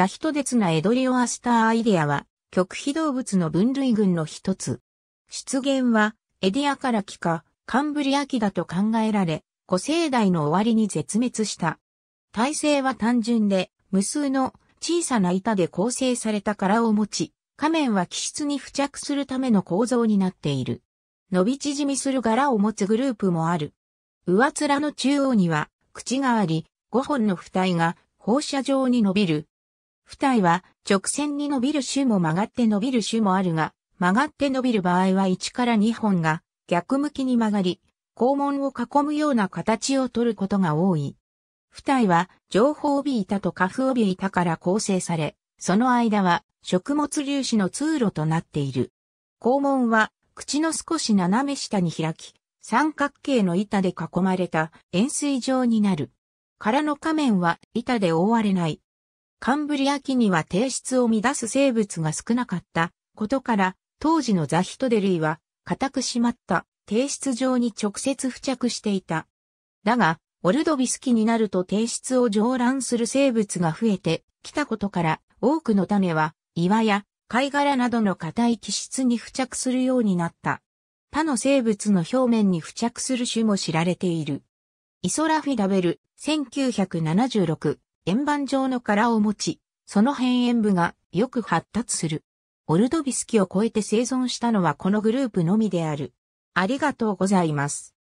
ザヒトデツナエドリオアスターアイデアは、極秘動物の分類群の一つ。出現は、エディアから来か、カンブリア紀だと考えられ、古生代の終わりに絶滅した。体制は単純で、無数の小さな板で構成された殻を持ち、仮面は気質に付着するための構造になっている。伸び縮みする柄を持つグループもある。上面の中央には口があり、5本の付帯が放射状に伸びる二重は直線に伸びる種も曲がって伸びる種もあるが、曲がって伸びる場合は1から2本が逆向きに曲がり、肛門を囲むような形をとることが多い。二重は上方帯板と下粉帯板から構成され、その間は食物粒子の通路となっている。肛門は口の少し斜め下に開き、三角形の板で囲まれた円錐状になる。空の仮面は板で覆われないカンブリア紀には定質を乱す生物が少なかったことから、当時のザヒトデ類は固く締まった定質上に直接付着していた。だが、オルドビス期になると定質を上乱する生物が増えてきたことから、多くの種は岩や貝殻などの硬い気質に付着するようになった。他の生物の表面に付着する種も知られている。イソラフィラベル、1976円盤状の殻を持ち、その辺縁部がよく発達する。オルドビスキを超えて生存したのはこのグループのみである。ありがとうございます。